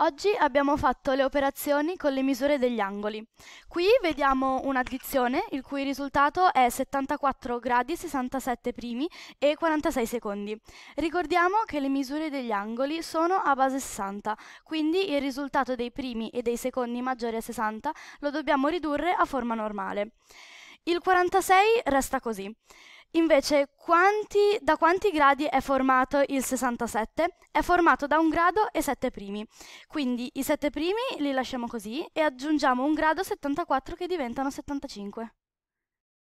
Oggi abbiamo fatto le operazioni con le misure degli angoli. Qui vediamo un'addizione il cui risultato è 74 gradi 67 primi e 46 secondi. Ricordiamo che le misure degli angoli sono a base 60, quindi il risultato dei primi e dei secondi maggiori a 60 lo dobbiamo ridurre a forma normale. Il 46 resta così. Invece, quanti, da quanti gradi è formato il 67? È formato da un grado e 7 primi. Quindi i 7 primi li lasciamo così e aggiungiamo un grado 74 che diventano 75.